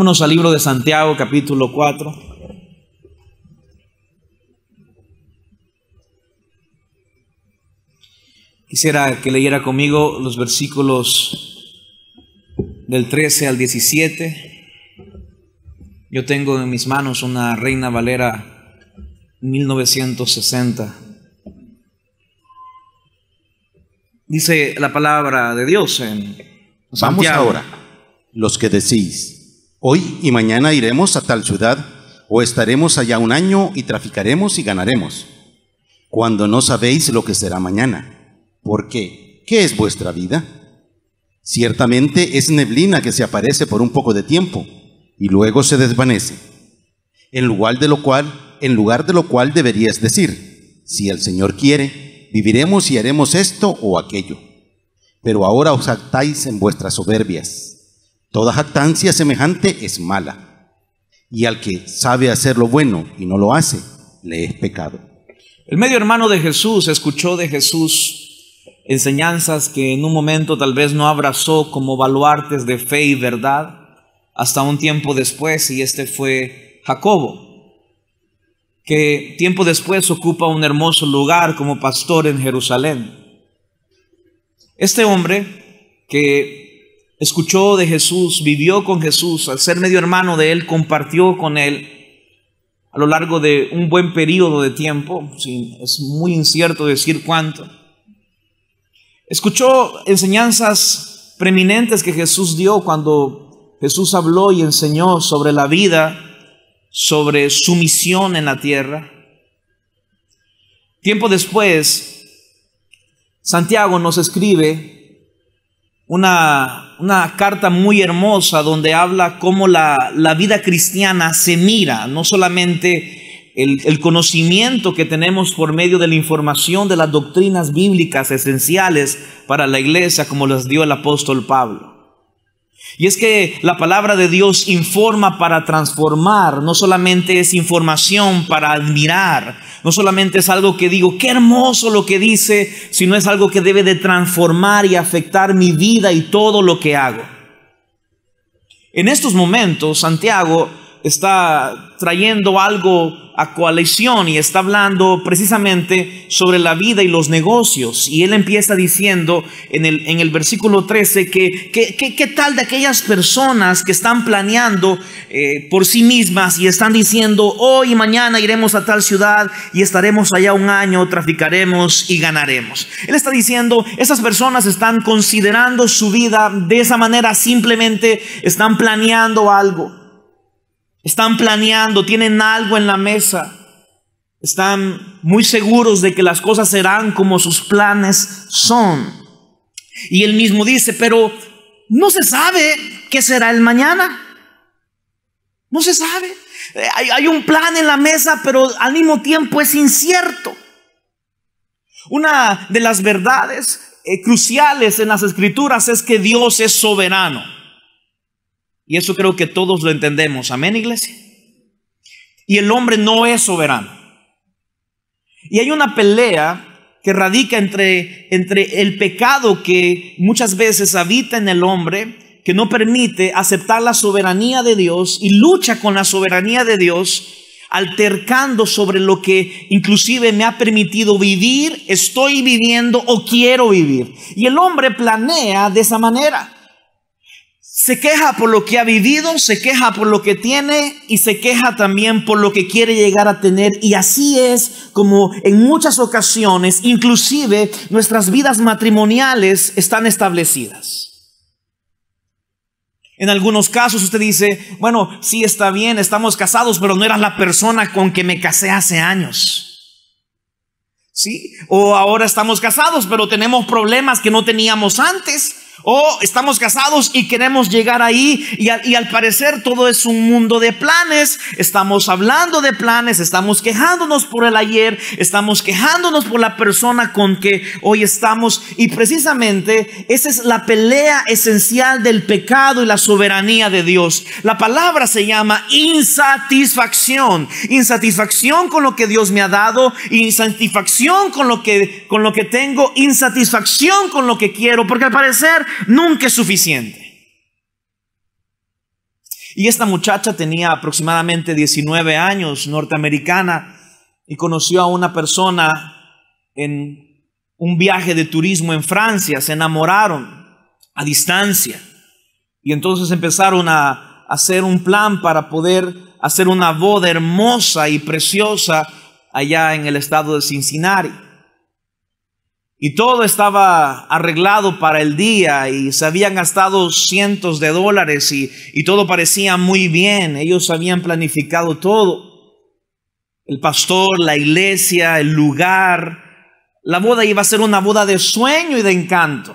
Vámonos al libro de Santiago, capítulo 4. Quisiera que leyera conmigo los versículos del 13 al 17. Yo tengo en mis manos una Reina Valera 1960. Dice la palabra de Dios en Vamos ahora, los que decís Hoy y mañana iremos a tal ciudad o estaremos allá un año y traficaremos y ganaremos, cuando no sabéis lo que será mañana. Porque, ¿qué es vuestra vida? Ciertamente es neblina que se aparece por un poco de tiempo y luego se desvanece. En lugar de lo cual, en lugar de lo cual deberías decir, si el Señor quiere, viviremos y haremos esto o aquello. Pero ahora os actáis en vuestras soberbias. Toda jactancia semejante es mala. Y al que sabe hacer lo bueno y no lo hace, le es pecado. El medio hermano de Jesús escuchó de Jesús enseñanzas que en un momento tal vez no abrazó como baluartes de fe y verdad hasta un tiempo después, y este fue Jacobo, que tiempo después ocupa un hermoso lugar como pastor en Jerusalén. Este hombre que escuchó de Jesús, vivió con Jesús, al ser medio hermano de él, compartió con él a lo largo de un buen periodo de tiempo, es muy incierto decir cuánto. Escuchó enseñanzas preeminentes que Jesús dio cuando Jesús habló y enseñó sobre la vida, sobre su misión en la tierra. Tiempo después, Santiago nos escribe una, carta muy hermosa donde habla cómo la, vida cristiana se mira, no solamente el, el conocimiento que tenemos por medio de la información de las doctrinas bíblicas esenciales para la iglesia, como las dio el apóstol Pablo y es que la palabra de Dios informa para transformar, no solamente es información para admirar, no solamente es algo que digo, qué hermoso lo que dice, sino es algo que debe de transformar y afectar mi vida y todo lo que hago. En estos momentos, Santiago está trayendo algo a coalición y está hablando precisamente sobre la vida y los negocios. Y él empieza diciendo en el, en el versículo 13 que qué tal de aquellas personas que están planeando eh, por sí mismas y están diciendo hoy y mañana iremos a tal ciudad y estaremos allá un año, traficaremos y ganaremos. Él está diciendo, esas personas están considerando su vida de esa manera, simplemente están planeando algo. Están planeando, tienen algo en la mesa. Están muy seguros de que las cosas serán como sus planes son. Y él mismo dice, pero no se sabe qué será el mañana. No se sabe. Eh, hay, un plan en la mesa, pero al mismo tiempo es incierto. Una de las verdades eh, cruciales en las escrituras es que Dios es soberano. Y eso creo que todos lo entendemos. Amén, iglesia. Y el hombre no es soberano. Y hay una pelea que radica entre, entre el pecado que muchas veces habita en el hombre, que no permite aceptar la soberanía de Dios y lucha con la soberanía de Dios, altercando sobre lo que inclusive me ha permitido vivir, estoy viviendo o quiero vivir. Y el hombre planea de esa manera. Se queja por lo que ha vivido, se queja por lo que tiene y se queja también por lo que quiere llegar a tener. Y así es como en muchas ocasiones, inclusive nuestras vidas matrimoniales están establecidas. En algunos casos usted dice, bueno, sí está bien, estamos casados, pero no eras la persona con que me casé hace años. ¿Sí? O ahora estamos casados, pero tenemos problemas que no teníamos antes. O estamos casados y queremos llegar ahí y, al parecer todo es un mundo de planes. Estamos hablando de planes, estamos quejándonos por el ayer, estamos quejándonos por la persona con que hoy estamos. Y precisamente esa es la pelea esencial del pecado y la soberanía de Dios. La palabra se llama insatisfacción. Insatisfacción con lo que Dios me ha dado, insatisfacción con lo que, con lo que tengo, insatisfacción con lo que quiero. Porque al parecer nunca es suficiente. Y esta muchacha tenía aproximadamente 19 años, norteamericana, y conoció a una persona en un viaje de turismo en Francia, se enamoraron a distancia. Y entonces empezaron a hacer un plan para poder hacer una boda hermosa y preciosa allá en el estado de Cincinnati. Y todo estaba arreglado para el día y se habían gastado cientos de dólares y, todo parecía muy bien. Ellos habían planificado todo. El pastor, la iglesia, el lugar. La boda iba a ser una boda de sueño y de encanto.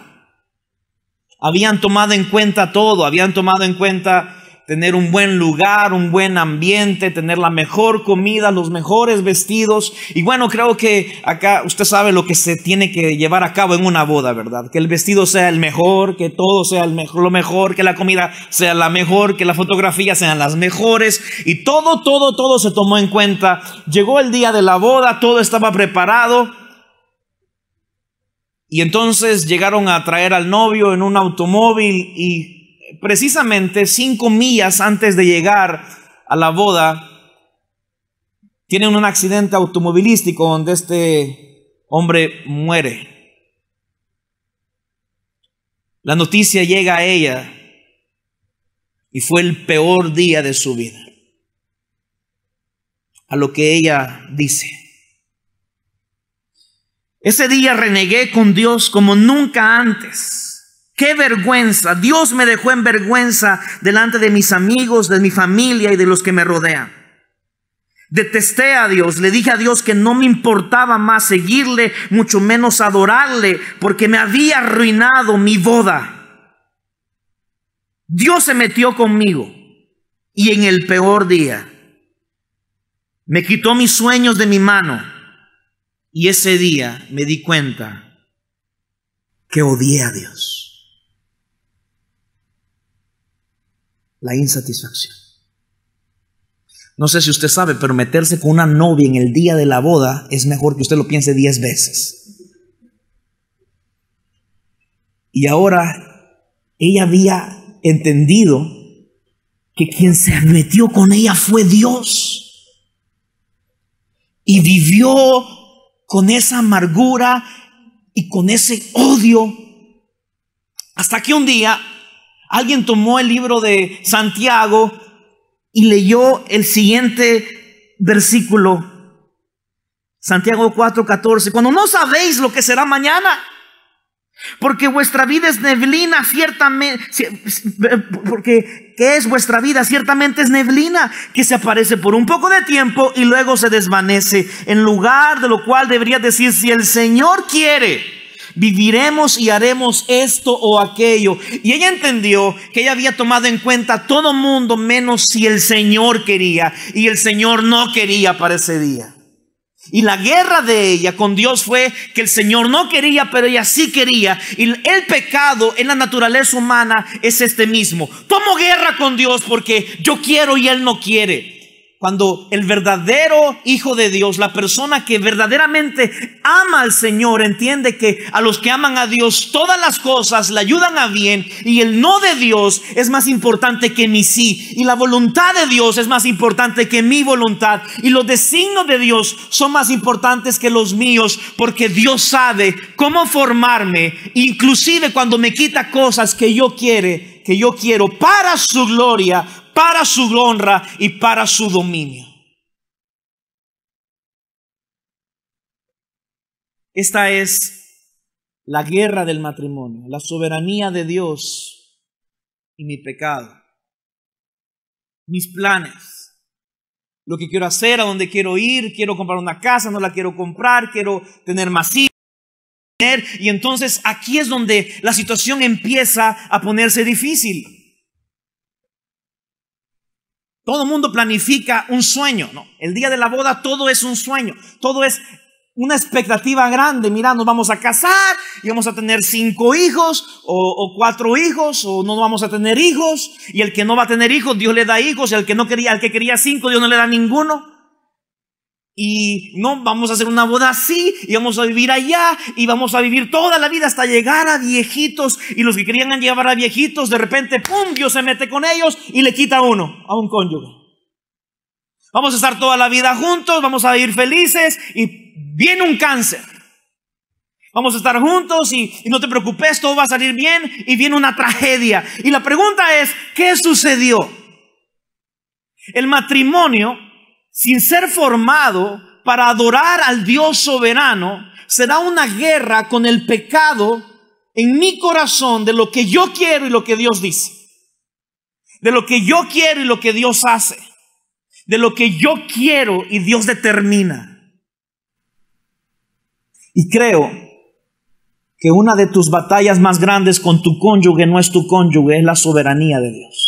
Habían tomado en cuenta todo, habían tomado en cuenta tener un buen lugar, un buen ambiente, tener la mejor comida, los mejores vestidos. Y bueno, creo que acá usted sabe lo que se tiene que llevar a cabo en una boda, ¿verdad? Que el vestido sea el mejor, que todo sea lo mejor, que la comida sea la mejor, que las fotografías sean las mejores. Y todo, todo, todo se tomó en cuenta. Llegó el día de la boda, todo estaba preparado. Y entonces llegaron a traer al novio en un automóvil y precisamente cinco millas antes de llegar a la boda, tienen un accidente automovilístico donde este hombre muere. La noticia llega a ella y fue el peor día de su vida. A lo que ella dice. Ese día renegué con Dios como nunca antes. Qué vergüenza. Dios me dejó en vergüenza delante de mis amigos, de mi familia y de los que me rodean. Detesté a Dios, le dije a Dios que no me importaba más seguirle, mucho menos adorarle, porque me había arruinado mi boda. Dios se metió conmigo y en el peor día me quitó mis sueños de mi mano y ese día me di cuenta que odié a Dios. la insatisfacción. No sé si usted sabe, pero meterse con una novia en el día de la boda es mejor que usted lo piense diez veces. Y ahora ella había entendido que quien se metió con ella fue Dios. Y vivió con esa amargura y con ese odio. Hasta que un día Alguien tomó el libro de Santiago y leyó el siguiente versículo. Santiago 4:14, cuando no sabéis lo que será mañana, porque vuestra vida es neblina, ciertamente, porque ¿qué es vuestra vida? Ciertamente es neblina que se aparece por un poco de tiempo y luego se desvanece, en lugar de lo cual debería decir, si el Señor quiere, viviremos y haremos esto o aquello. Y ella entendió que ella había tomado en cuenta todo mundo menos si el Señor quería y el Señor no quería para ese día. Y la guerra de ella con Dios fue que el Señor no quería, pero ella sí quería. Y el pecado en la naturaleza humana es este mismo. Tomo guerra con Dios porque yo quiero y Él no quiere. Cuando el verdadero hijo de Dios, la persona que verdaderamente ama al Señor, entiende que a los que aman a Dios todas las cosas le ayudan a bien y el no de Dios es más importante que mi sí y la voluntad de Dios es más importante que mi voluntad y los designos de Dios son más importantes que los míos porque Dios sabe cómo formarme, inclusive cuando me quita cosas que yo quiere, que yo quiero para su gloria, para su honra y para su dominio. Esta es la guerra del matrimonio, la soberanía de Dios y mi pecado, mis planes, lo que quiero hacer, a dónde quiero ir, quiero comprar una casa, no la quiero comprar, quiero tener más hijos. Y entonces aquí es donde la situación empieza a ponerse difícil. Todo mundo planifica un sueño, ¿no? El día de la boda todo es un sueño, todo es una expectativa grande. Mira, nos vamos a casar y vamos a tener cinco hijos o, cuatro hijos o no vamos a tener hijos. Y el que no va a tener hijos, Dios le da hijos. Y el que no quería, al que quería cinco, Dios no le da ninguno y no vamos a hacer una boda así y vamos a vivir allá y vamos a vivir toda la vida hasta llegar a viejitos y los que querían llevar a viejitos de repente pum Dios se mete con ellos y le quita uno a un cónyuge vamos a estar toda la vida juntos vamos a vivir felices y viene un cáncer Vamos a estar juntos y no te preocupes, todo va a salir bien y viene una tragedia. Y la pregunta es, ¿qué sucedió? El matrimonio sin ser formado para adorar al Dios soberano, será una guerra con el pecado en mi corazón de lo que yo quiero y lo que Dios dice, de lo que yo quiero y lo que Dios hace, de lo que yo quiero y Dios determina. Y creo que una de tus batallas más grandes con tu cónyuge no es tu cónyuge, es la soberanía de Dios.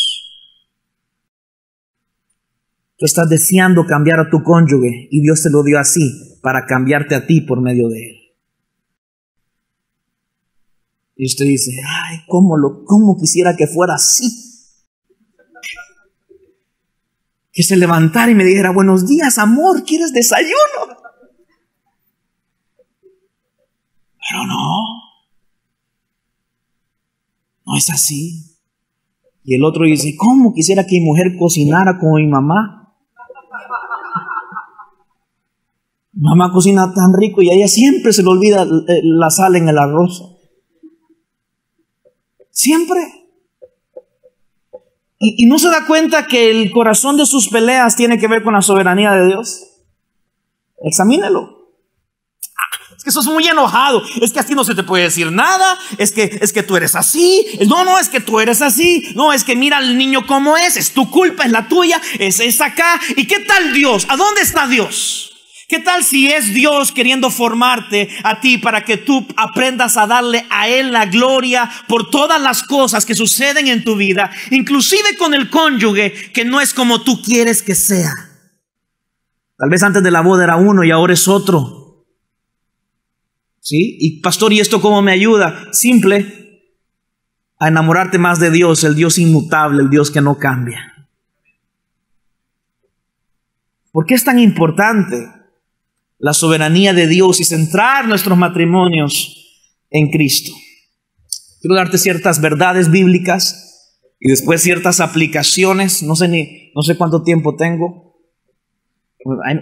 Tú estás deseando cambiar a tu cónyuge y Dios te lo dio así para cambiarte a ti por medio de él. Y usted dice, ay, cómo lo, cómo quisiera que fuera así. Que se levantara y me dijera, buenos días, amor, ¿quieres desayuno? Pero no, no es así. Y el otro dice, ¿cómo quisiera que mi mujer cocinara con mi mamá? Mamá cocina tan rico y a ella siempre se le olvida eh, la sal en el arroz. Siempre. Y, no se da cuenta que el corazón de sus peleas tiene que ver con la soberanía de Dios. Examínelo. Ah, es que sos muy enojado. Es que así no se te puede decir nada. Es que, es que tú eres así. No, no, es que tú eres así. No, es que mira al niño cómo es. Es tu culpa, es la tuya. Es, es acá. ¿Y qué tal Dios? ¿A dónde está Dios? ¿Qué tal si es Dios queriendo formarte a ti para que tú aprendas a darle a Él la gloria por todas las cosas que suceden en tu vida, inclusive con el cónyuge que no es como tú quieres que sea? Tal vez antes de la boda era uno y ahora es otro. ¿Sí? Y pastor, ¿y esto cómo me ayuda? Simple, a enamorarte más de Dios, el Dios inmutable, el Dios que no cambia. ¿Por qué es tan importante? la soberanía de Dios y centrar nuestros matrimonios en Cristo. Quiero darte ciertas verdades bíblicas y después ciertas aplicaciones. No sé ni, no sé cuánto tiempo tengo.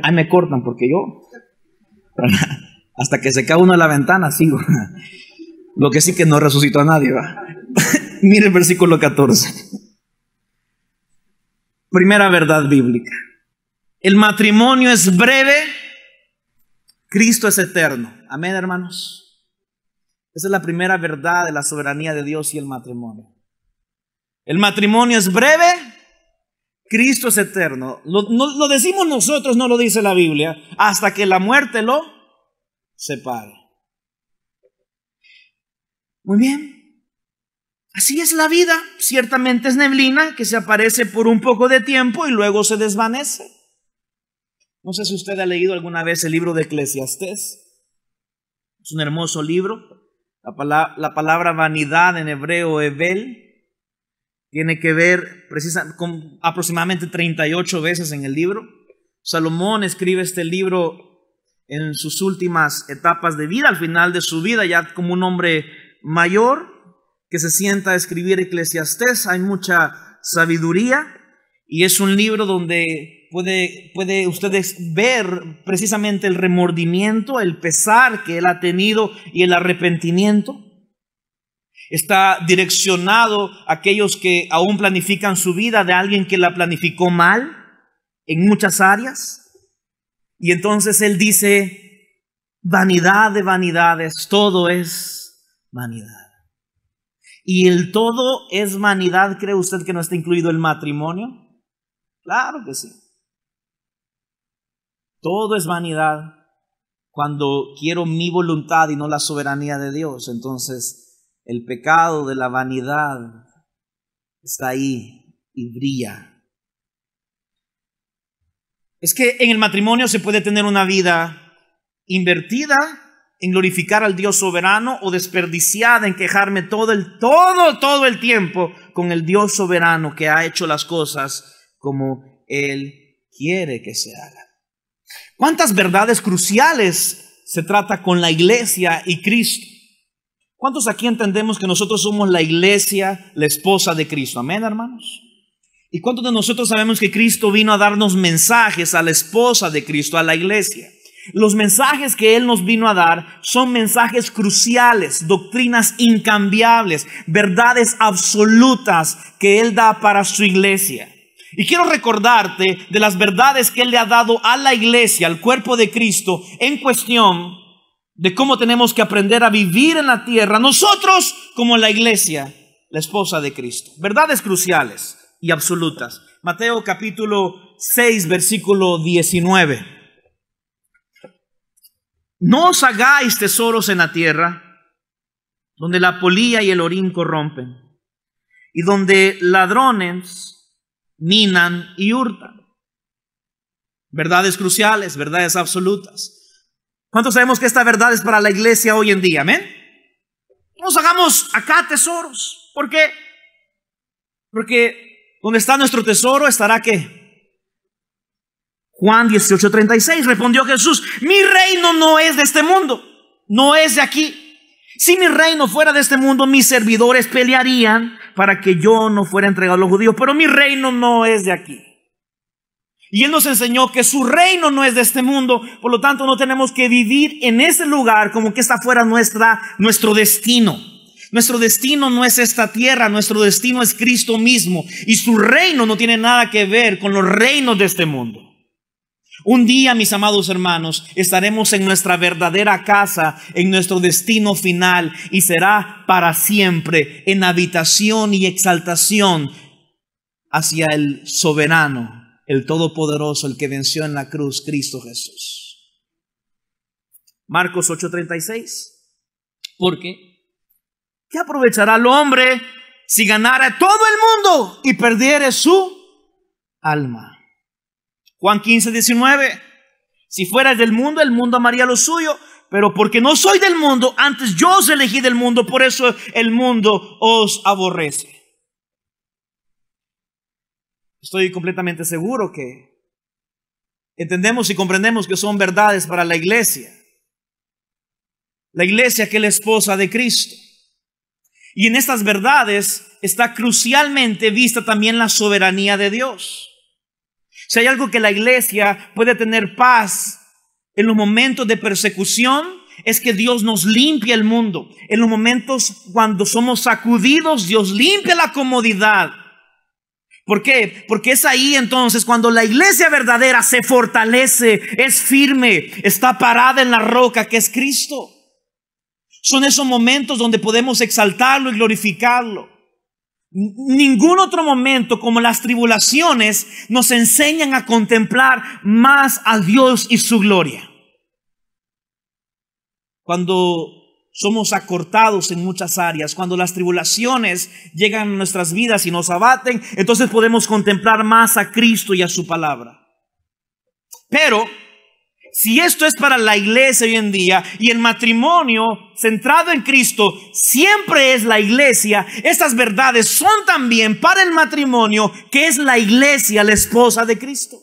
Ahí, me cortan porque yo, hasta que se cae uno de la ventana, sigo. Lo que sí que no resucitó a nadie. Mire el versículo 14. Primera verdad bíblica. El matrimonio es breve Cristo es eterno. Amén, hermanos. Esa es la primera verdad de la soberanía de Dios y el matrimonio. El matrimonio es breve, Cristo es eterno. Lo, lo decimos nosotros, no lo dice la Biblia, hasta que la muerte lo separe. Muy bien. Así es la vida. Ciertamente es neblina que se aparece por un poco de tiempo y luego se desvanece. No sé si usted ha leído alguna vez el libro de Eclesiastés. Es un hermoso libro. La palabra, vanidad en hebreo, Ebel, tiene que ver precisa, con aproximadamente 38 veces en el libro. Salomón escribe este libro en sus últimas etapas de vida, al final de su vida, ya como un hombre mayor que se sienta a escribir Eclesiastés. Hay mucha sabiduría y es un libro donde puede, puede ustedes ver precisamente el remordimiento, el pesar que él ha tenido y el arrepentimiento. Está direccionado a aquellos que aún planifican su vida de alguien que la planificó mal en muchas áreas. Y entonces él dice, vanidad de vanidades, todo es vanidad. ¿Y el todo es vanidad? ¿Cree usted que no está incluido el matrimonio? Claro que sí. Todo es vanidad cuando quiero mi voluntad y no la soberanía de Dios. Entonces, el pecado de la vanidad está ahí y brilla. Es que en el matrimonio se puede tener una vida invertida en glorificar al Dios soberano o desperdiciada en quejarme todo el todo todo el tiempo con el Dios soberano que ha hecho las cosas como él quiere que se hagan. ¿Cuántas verdades cruciales se trata con la iglesia y Cristo? ¿Cuántos aquí entendemos que nosotros somos la iglesia, la esposa de Cristo? Amén, hermanos. ¿Y cuántos de nosotros sabemos que Cristo vino a darnos mensajes a la esposa de Cristo, a la iglesia? Los mensajes que Él nos vino a dar son mensajes cruciales, doctrinas incambiables, verdades absolutas que Él da para su iglesia. Y quiero recordarte de las verdades que Él le ha dado a la iglesia, al cuerpo de Cristo, en cuestión de cómo tenemos que aprender a vivir en la tierra, nosotros como la iglesia, la esposa de Cristo. Verdades cruciales y absolutas. Mateo capítulo 6, versículo 19. No os hagáis tesoros en la tierra, donde la polilla y el orín corrompen, y donde ladrones minan y hurtan. Verdades cruciales, verdades absolutas. ¿Cuántos sabemos que esta verdad es para la iglesia hoy en día? Amén. Nos hagamos acá tesoros. ¿Por Porque donde está nuestro tesoro estará que Juan 18:36 respondió Jesús, mi reino no es de este mundo, no es de aquí. Si mi reino fuera de este mundo, mis servidores pelearían para que yo no fuera entregado a los judíos, pero mi reino no es de aquí. Y Él nos enseñó que su reino no es de este mundo, por lo tanto no tenemos que vivir en ese lugar como que está fuera nuestra, nuestro destino. Nuestro destino no es esta tierra, nuestro destino es Cristo mismo. Y su reino no tiene nada que ver con los reinos de este mundo. Un día, mis amados hermanos, estaremos en nuestra verdadera casa, en nuestro destino final, y será para siempre en habitación y exaltación hacia el soberano, el todopoderoso, el que venció en la cruz, Cristo Jesús. Marcos 8:36. ¿Por ¿qué aprovechará el hombre si ganara todo el mundo y perdiere su alma? Juan 15, 19. Si fueras del mundo, el mundo amaría lo suyo, pero porque no soy del mundo, antes yo os elegí del mundo, por eso el mundo os aborrece. Estoy completamente seguro que entendemos y comprendemos que son verdades para la iglesia. La iglesia que es la esposa de Cristo. Y en estas verdades está crucialmente vista también la soberanía de Dios. Si hay algo que la iglesia puede tener paz en los momentos de persecución, es que Dios nos limpia el mundo. En los momentos cuando somos sacudidos, Dios limpia la comodidad. ¿Por qué? Porque es ahí entonces cuando la iglesia verdadera se fortalece, es firme, está parada en la roca que es Cristo. Son esos momentos donde podemos exaltarlo y glorificarlo. Ningún otro momento como las tribulaciones nos enseñan a contemplar más a Dios y su gloria. Cuando somos acortados en muchas áreas, cuando las tribulaciones llegan a nuestras vidas y nos abaten, entonces podemos contemplar más a Cristo y a su palabra. Pero si esto es para la iglesia hoy en día y el matrimonio centrado en Cristo siempre es la iglesia, estas verdades son también para el matrimonio que es la iglesia, la esposa de Cristo.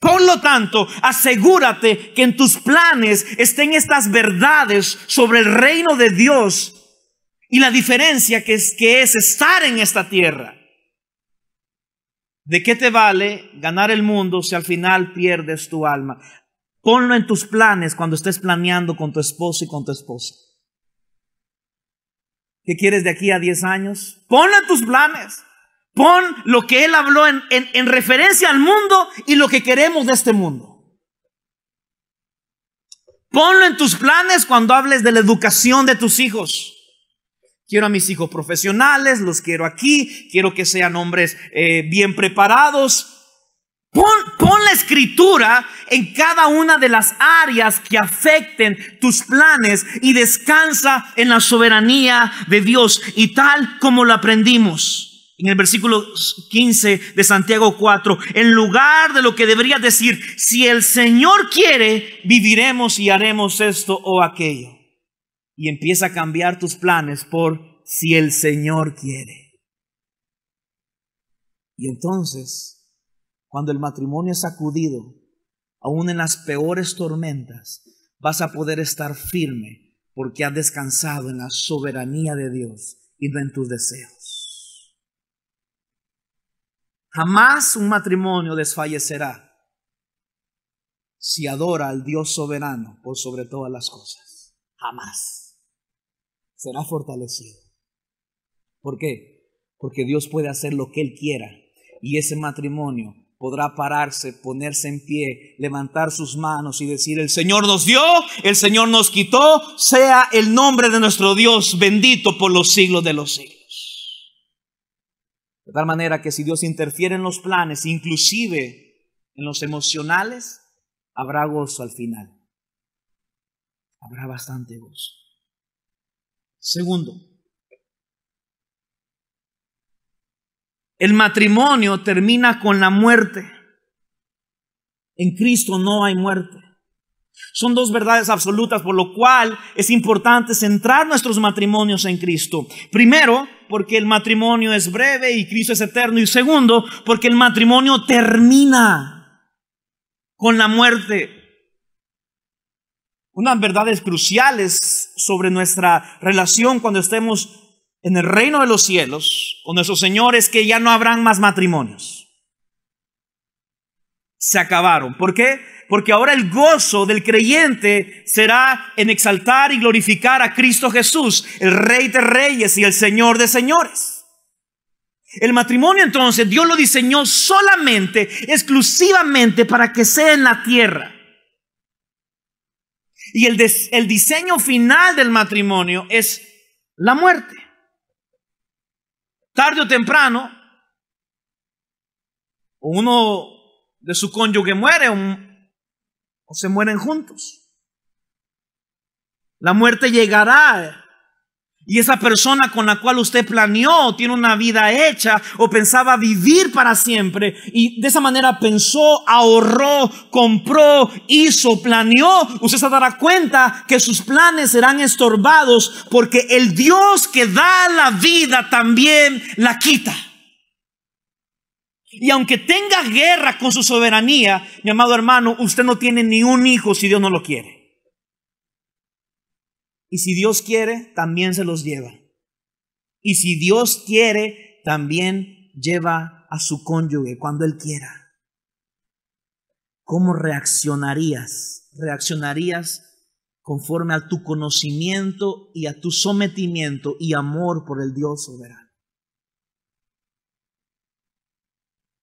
Por lo tanto, asegúrate que en tus planes estén estas verdades sobre el reino de Dios y la diferencia que es, que es estar en esta tierra. ¿De qué te vale ganar el mundo si al final pierdes tu alma? Ponlo en tus planes cuando estés planeando con tu esposo y con tu esposa. ¿Qué quieres de aquí a 10 años? Ponlo en tus planes. Pon lo que él habló en, en referencia al mundo y lo que queremos de este mundo. Ponlo en tus planes cuando hables de la educación de tus hijos. Quiero a mis hijos profesionales, los quiero aquí, quiero que sean hombres eh, bien preparados. Pon, pon, la escritura en cada una de las áreas que afecten tus planes y descansa en la soberanía de Dios. Y tal como lo aprendimos en el versículo 15 de Santiago 4, en lugar de lo que debería decir, si el Señor quiere, viviremos y haremos esto o aquello y empieza a cambiar tus planes por si el Señor quiere. Y entonces, cuando el matrimonio es sacudido, aún en las peores tormentas, vas a poder estar firme porque has descansado en la soberanía de Dios y no en tus deseos. Jamás un matrimonio desfallecerá si adora al Dios soberano por sobre todas las cosas. Jamás será fortalecido. ¿Por qué? Porque Dios puede hacer lo que Él quiera y ese matrimonio podrá pararse, ponerse en pie, levantar sus manos y decir, el Señor nos dio, el Señor nos quitó, sea el nombre de nuestro Dios bendito por los siglos de los siglos. De tal manera que si Dios interfiere en los planes, inclusive en los emocionales, habrá gozo al final. Habrá bastante gozo. Segundo, el matrimonio termina con la muerte. En Cristo no hay muerte. Son dos verdades absolutas, por lo cual es importante centrar nuestros matrimonios en Cristo. Primero, porque el matrimonio es breve y Cristo es eterno. Y segundo, porque el matrimonio termina con la muerte unas verdades cruciales sobre nuestra relación cuando estemos en el reino de los cielos con nuestros señores que ya no habrán más matrimonios. Se acabaron. ¿Por qué? Porque ahora el gozo del creyente será en exaltar y glorificar a Cristo Jesús, el Rey de Reyes y el Señor de Señores. El matrimonio entonces Dios lo diseñó solamente, exclusivamente para que sea en la tierra. Y el, el diseño final del matrimonio es la muerte. Tarde o temprano, uno de su cónyuge muere o se mueren juntos. La muerte llegará y esa persona con la cual usted planeó tiene una vida hecha o pensaba vivir para siempre. Y de esa manera pensó, ahorró, compró, hizo, planeó. Usted se dará cuenta que sus planes serán estorbados porque el Dios que da la vida también la quita. Y aunque tenga guerra con su soberanía, mi amado hermano, usted no tiene ni un hijo si Dios no lo quiere. Y si Dios quiere, también se los lleva. Y si Dios quiere, también lleva a su cónyuge cuando Él quiera. ¿Cómo reaccionarías? ¿Reaccionarías conforme a tu conocimiento y a tu sometimiento y amor por el Dios soberano?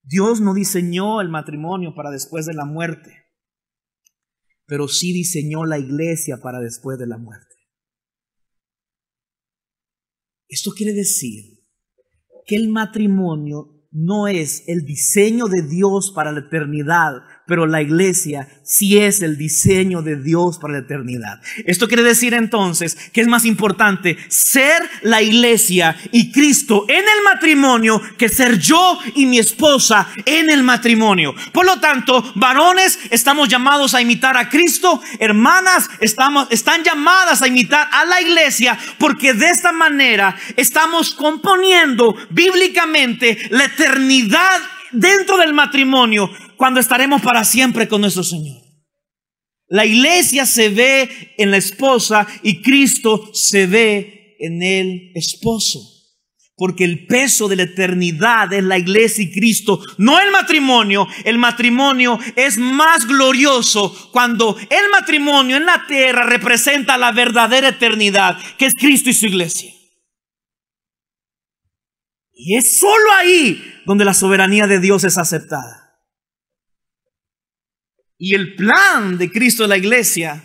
Dios no diseñó el matrimonio para después de la muerte, pero sí diseñó la iglesia para después de la muerte. Esto quiere decir que el matrimonio no es el diseño de Dios para la eternidad pero la iglesia sí es el diseño de Dios para la eternidad. Esto quiere decir entonces que es más importante ser la iglesia y Cristo en el matrimonio que ser yo y mi esposa en el matrimonio. Por lo tanto, varones, estamos llamados a imitar a Cristo, hermanas, estamos, están llamadas a imitar a la iglesia porque de esta manera estamos componiendo bíblicamente la eternidad dentro del matrimonio cuando estaremos para siempre con nuestro Señor. La iglesia se ve en la esposa y Cristo se ve en el esposo. Porque el peso de la eternidad es la iglesia y Cristo, no el matrimonio. El matrimonio es más glorioso cuando el matrimonio en la tierra representa la verdadera eternidad, que es Cristo y su iglesia. Y es sólo ahí donde la soberanía de Dios es aceptada. Y el plan de Cristo en la iglesia,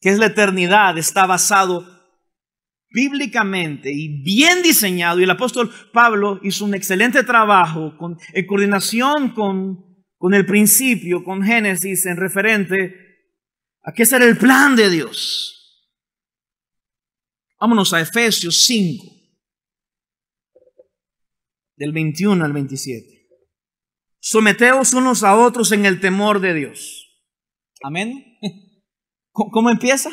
que es la eternidad, está basado bíblicamente y bien diseñado. Y el apóstol Pablo hizo un excelente trabajo con, en coordinación con, con el principio, con Génesis, en referente a qué será el plan de Dios. Vámonos a Efesios 5 del 21 al 27. Someteos unos a otros en el temor de Dios. Amén. ¿Cómo empieza?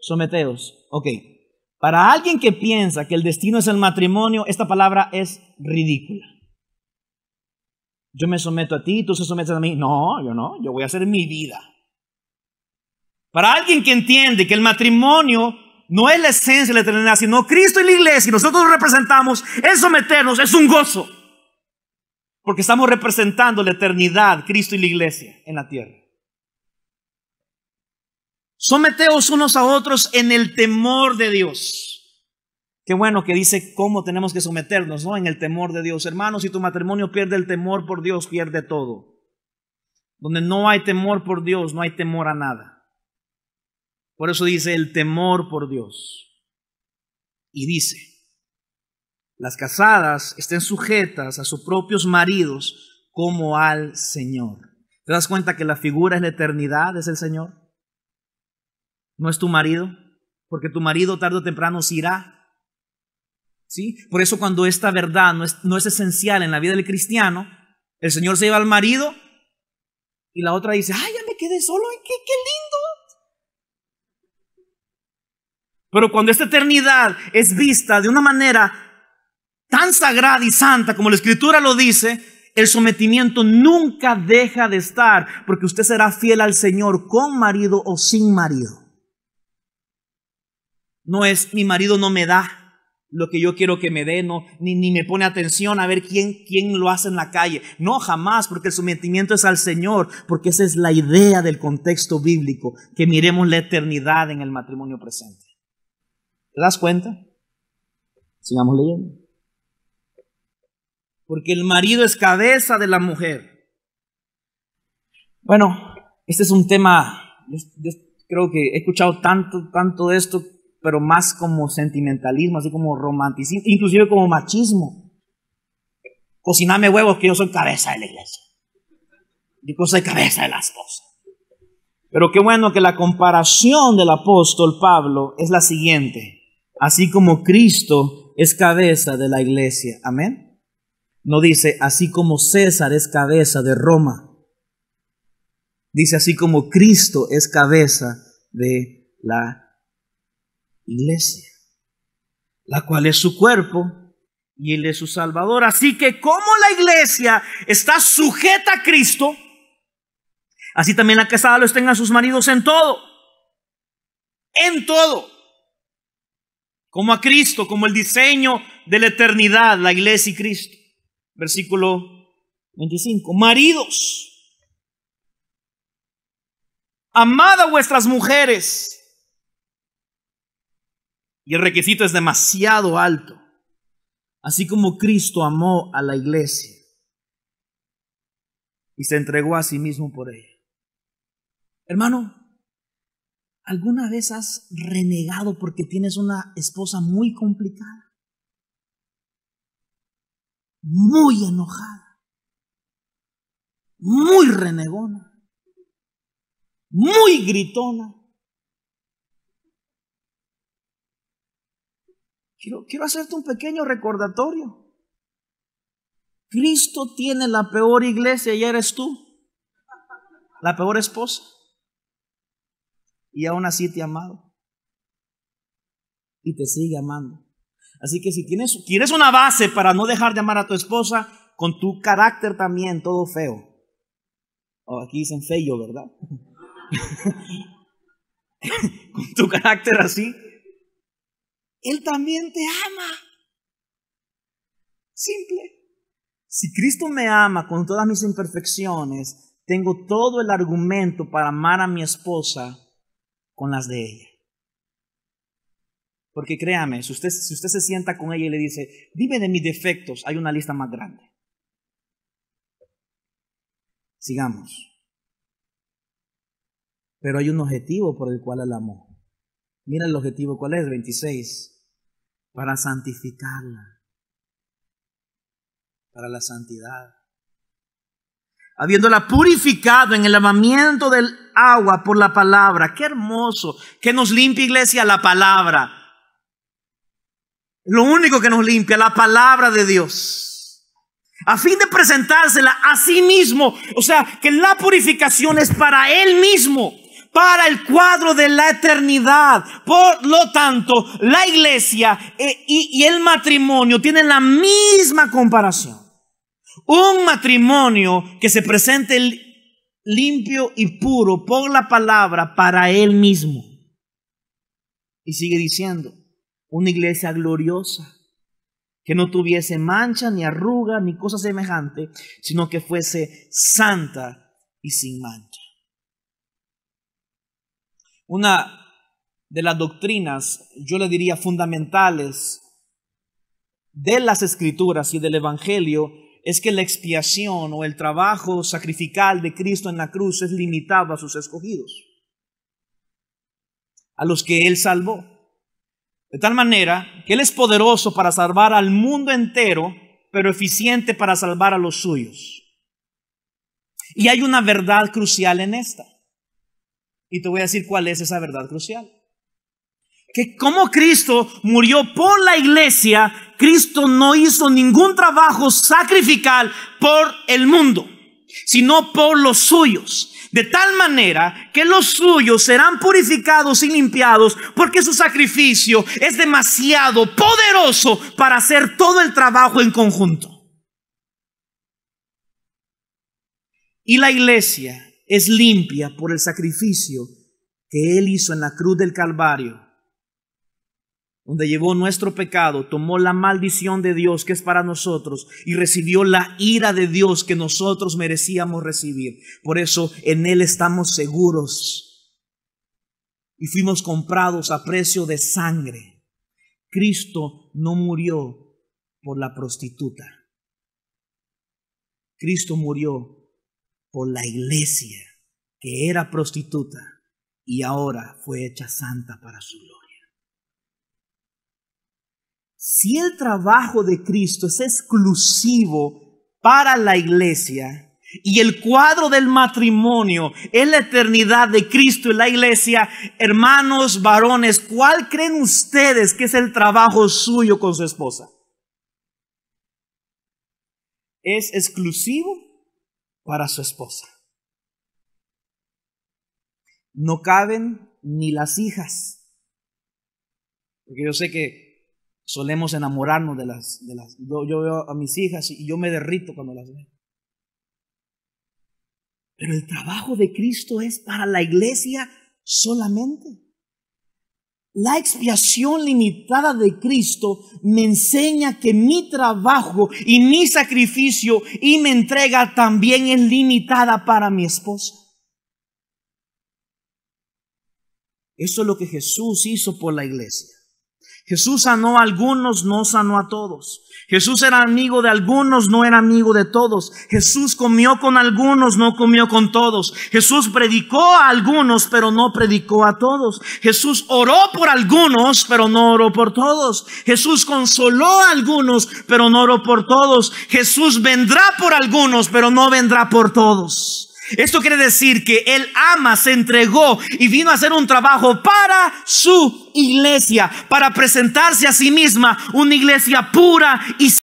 Someteos. Ok. Para alguien que piensa que el destino es el matrimonio, esta palabra es ridícula. Yo me someto a ti, tú se sometes a mí. No, yo no, yo voy a hacer mi vida. Para alguien que entiende que el matrimonio no es la esencia de la eternidad, sino Cristo y la iglesia, y nosotros representamos, es someternos, es un gozo. Porque estamos representando la eternidad, Cristo y la iglesia en la tierra. Someteos unos a otros en el temor de Dios. Qué bueno que dice cómo tenemos que someternos, ¿no? En el temor de Dios. Hermanos, si tu matrimonio pierde el temor por Dios, pierde todo. Donde no hay temor por Dios, no hay temor a nada. Por eso dice el temor por Dios. Y dice, las casadas estén sujetas a sus propios maridos como al Señor. ¿Te das cuenta que la figura es la eternidad, es el Señor? No es tu marido, porque tu marido tarde o temprano se irá. ¿Sí? Por eso cuando esta verdad no es, esencial en la vida del cristiano, el Señor se lleva al marido y la otra dice, ay, ya me quedé solo, qué, qué lindo Pero cuando esta eternidad es vista de una manera tan sagrada y santa como la escritura lo dice, el sometimiento nunca deja de estar, porque usted será fiel al Señor con marido o sin marido. No es mi marido no me da lo que yo quiero que me dé, ni, me pone atención a ver quién, quién lo hace en la calle. No, jamás, porque el sometimiento es al Señor, porque esa es la idea del contexto bíblico, que miremos la eternidad en el matrimonio presente. ¿Te das cuenta? Sigamos leyendo. Porque el marido es cabeza de la mujer. Bueno, este es un tema, yo, creo que he escuchado tanto, tanto de esto, pero más como sentimentalismo, así como romanticismo, inclusive como machismo. Cociname huevos que yo soy cabeza de la iglesia. Yo soy cabeza de las cosas. Pero qué bueno que la comparación del apóstol Pablo es la siguiente así como Cristo es cabeza de la iglesia. Amén. No dice, así como César es cabeza de Roma. Dice, así como Cristo es cabeza de la iglesia, la cual es su cuerpo y él es su salvador. Así que como la iglesia está sujeta a Cristo, así también la casada lo estén a sus maridos en todo. En todo como a Cristo, como el diseño de la eternidad, la iglesia y Cristo. Versículo 25. Maridos, amad a vuestras mujeres. Y el requisito es demasiado alto, así como Cristo amó a la iglesia y se entregó a sí mismo por ella. Hermano, ¿Alguna vez has renegado porque tienes una esposa muy complicada? Muy enojada. Muy renegona. Muy gritona. Quiero, hacerte un pequeño recordatorio. Cristo tiene la peor iglesia y eres tú. La peor esposa y aún así te ha amado. Y te sigue amando. Así que si tienes, quieres una base para no dejar de amar a tu esposa, con tu carácter también, todo feo. O oh, aquí dicen feo, ¿verdad? con tu carácter así, Él también te ama. Simple. Si Cristo me ama con todas mis imperfecciones, tengo todo el argumento para amar a mi esposa con las de ella. Porque créame, si usted, se sienta con ella y le dice, vive de mis defectos, hay una lista más grande. Sigamos. Pero hay un objetivo por el cual el amó. Mira el objetivo, ¿cuál es? 26. Para santificarla. Para la santidad habiéndola purificado en el lavamiento del agua por la palabra. Qué hermoso. Que nos limpia, iglesia, la palabra. Lo único que nos limpia, la palabra de Dios. A fin de presentársela a sí mismo. O sea, que la purificación es para él mismo, para el cuadro de la eternidad. Por lo tanto, la iglesia eh, y el matrimonio tienen la misma comparación. Un matrimonio que se presente limpio y puro por la palabra para él mismo. Y sigue diciendo, una iglesia gloriosa, que no tuviese mancha, ni arruga, ni cosa semejante, sino que fuese santa y sin mancha. Una de las doctrinas, yo le diría fundamentales, de las escrituras y del Evangelio es que la expiación o el trabajo sacrificial de Cristo en la cruz es limitado a sus escogidos, a los que Él salvó. De tal manera que Él es poderoso para salvar al mundo entero, pero eficiente para salvar a los suyos. Y hay una verdad crucial en esta. Y te voy a decir cuál es esa verdad crucial que como Cristo murió por la iglesia, Cristo no hizo ningún trabajo sacrificial por el mundo, sino por los suyos. De tal manera que los suyos serán purificados y limpiados porque su sacrificio es demasiado poderoso para hacer todo el trabajo en conjunto. Y la iglesia es limpia por el sacrificio que Él hizo en la cruz del Calvario donde llevó nuestro pecado, tomó la maldición de Dios que es para nosotros y recibió la ira de Dios que nosotros merecíamos recibir. Por eso en Él estamos seguros y fuimos comprados a precio de sangre. Cristo no murió por la prostituta. Cristo murió por la iglesia que era prostituta y ahora fue hecha santa para su gloria si el trabajo de Cristo es exclusivo para la iglesia y el cuadro del matrimonio es la eternidad de Cristo y la iglesia, hermanos, varones, ¿cuál creen ustedes que es el trabajo suyo con su esposa? Es exclusivo para su esposa. No caben ni las hijas. Porque yo sé que solemos enamorarnos de las... De las yo, yo veo a mis hijas y yo me derrito cuando las veo. Pero el trabajo de Cristo es para la iglesia solamente. La expiación limitada de Cristo me enseña que mi trabajo y mi sacrificio y mi entrega también es limitada para mi esposa. Eso es lo que Jesús hizo por la iglesia. Jesús sanó a algunos, no sanó a todos. Jesús era amigo de algunos, no era amigo de todos. Jesús comió con algunos, no comió con todos. Jesús predicó a algunos, pero no predicó a todos. Jesús oró por algunos, pero no oró por todos. Jesús consoló a algunos, pero no oró por todos. Jesús vendrá por algunos, pero no vendrá por todos. Esto quiere decir que Él ama, se entregó y vino a hacer un trabajo para su iglesia, para presentarse a sí misma una iglesia pura y